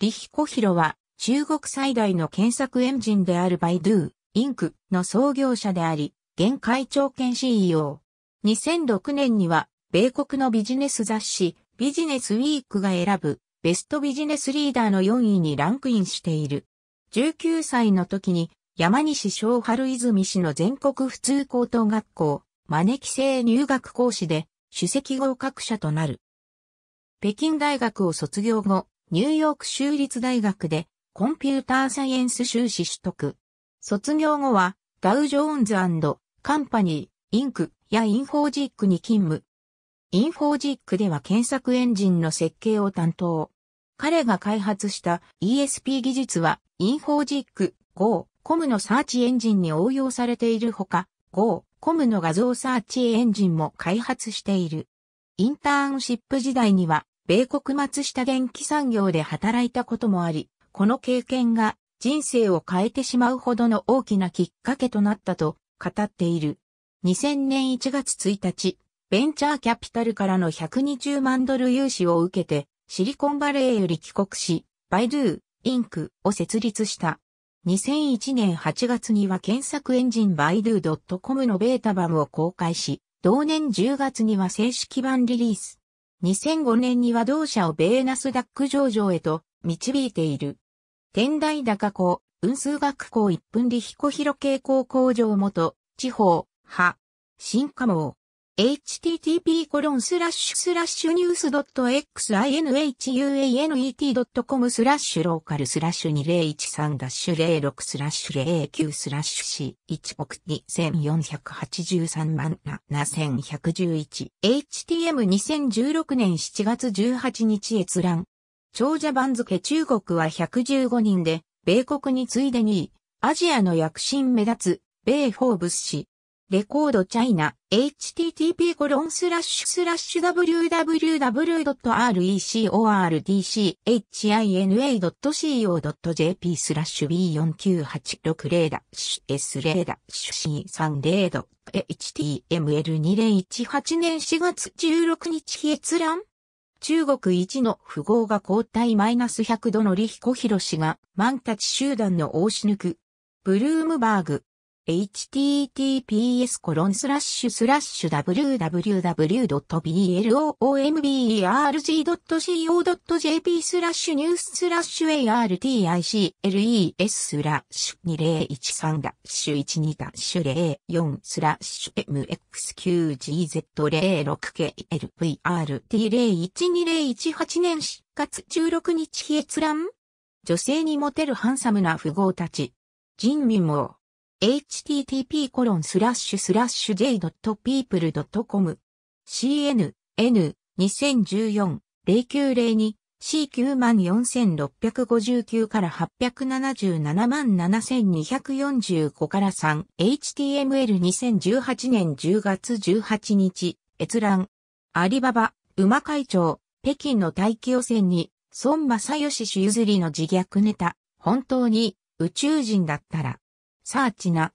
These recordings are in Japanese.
李彦ロは中国最大の検索エンジンであるバイドゥ、インクの創業者であり、現会長兼 CEO。2006年には、米国のビジネス雑誌、ビジネスウィークが選ぶ、ベストビジネスリーダーの4位にランクインしている。19歳の時に、山西昭春泉氏の全国普通高等学校、招き制入学講師で、首席合格者となる。北京大学を卒業後、ニューヨーク州立大学でコンピューターサイエンス修士取得。卒業後はダウ・ジョーンズカンパニー、インクやインフォージックに勤務。インフォージックでは検索エンジンの設計を担当。彼が開発した ESP 技術はインフォージック Go コムのサーチエンジンに応用されているほか、Go コムの画像サーチエンジンも開発している。インターンシップ時代には米国松下電機産業で働いたこともあり、この経験が人生を変えてしまうほどの大きなきっかけとなったと語っている。2000年1月1日、ベンチャーキャピタルからの120万ドル融資を受けて、シリコンバレーより帰国し、バイドゥ、インクを設立した。2001年8月には検索エンジンバイドゥ .com のベータ版を公開し、同年10月には正式版リリース。2005年には同社をベーナスダック上場へと導いている。天台高校、運数学校一分利彦広慶高校上元、地方、派、新科網、http n e w s xinhuanet.com スラッシュローカルスラッシュ2013 06スラッシュ09スラッシュ C1 億2483万7111 HTM2016 年7月18日閲覧長者番付中国は115人で米国に次いで2位アジアの躍進目立つ米フォーブス氏レコードチャイナ、http://www.recordchina.co.jp スラッシュ B4986 レーダッシュ S レーダッシュ C3 レード HTML2018 年4月16日閲覧中国一の富豪が交代マイナス100度の李彦ロ氏が万チ集団の大し抜く。ブルームバーグ https コロンスラッシュスラッシュ w w w b l o m b r g c o j p スラッシュニューススラッシュ articles スラッシュ2013ダッシュ12ダッシュ04スラッシュ mxqgz06klvrt01208 年4月16日閲覧女性にモテるハンサムな富豪たち。人民も。http://j.people.com cnn 2014-0902 C94659 から8777245から3 HTML2018 年10月18日閲覧アリババ馬会長北京の大気汚染に孫正義氏譲りの自虐ネタ本当に宇宙人だったらサーチナ。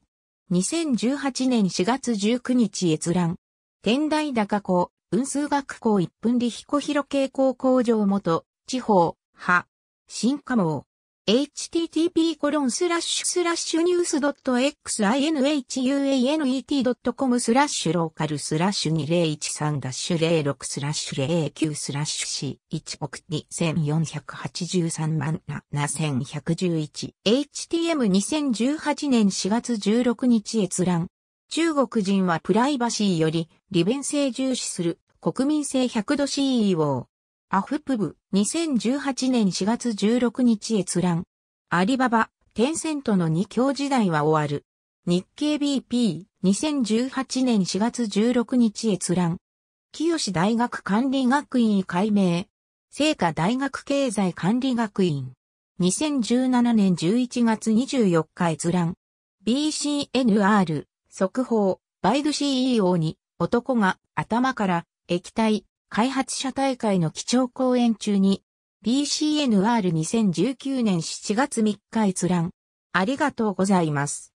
2018年4月19日閲覧。天台高校、運数学校一分利彦広慶高校上元、地方、派、新科網。http n e w スラッシュスラッシュニュース .xinhuanet.com スラッシュローカルスラッシュ2013ダッシュ06スラッシュ09スラッシュ C1 億2483万7111 HTM2018 年4月16日閲覧中国人はプライバシーより利便性重視する国民性100度 CEO アフプブ、2018年4月16日閲覧。アリババ、テンセントの二強時代は終わる。日経 BP、2018年4月16日閲覧。清大学管理学院改名。聖火大学経済管理学院。2017年11月24日閲覧。BCNR、速報、バイド CEO に、男が頭から液体、開発者大会の基調講演中に、BCNR2019 年7月3日閲覧。ありがとうございます。